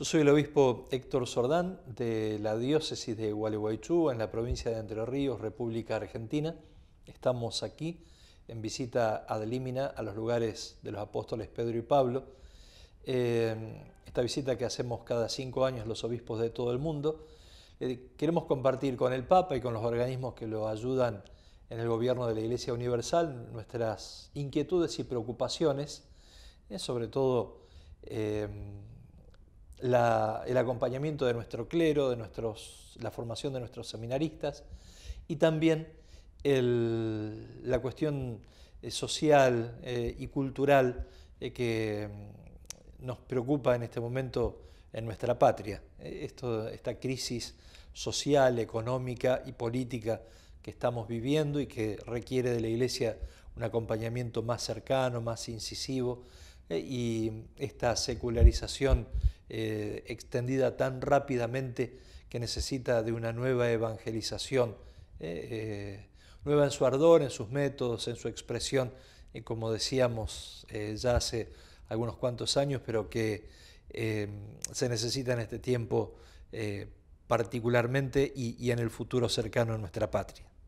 Yo soy el obispo Héctor Sordán de la diócesis de Gualeguaychú, en la provincia de Entre Ríos, República Argentina. Estamos aquí en visita a limina a los lugares de los apóstoles Pedro y Pablo. Eh, esta visita que hacemos cada cinco años los obispos de todo el mundo. Eh, queremos compartir con el Papa y con los organismos que lo ayudan en el gobierno de la Iglesia Universal nuestras inquietudes y preocupaciones, eh, sobre todo el acompañamiento de nuestro clero, de nuestros, la formación de nuestros seminaristas y también la cuestión eh, social eh, y cultural eh, que mm, nos preocupa en este momento en nuestra patria. esta crisis social, económica y política que estamos viviendo y que requiere de la Iglesia un acompañamiento más cercano, más incisivo, y esta secularización eh, extendida tan rápidamente que necesita de una nueva evangelización, eh, eh, nueva en su ardor, en sus métodos, en su expresión, y como decíamos ya hace algunos cuantos años, pero que se necesita en este tiempo particularmente y, y en el futuro cercano en nuestra patria.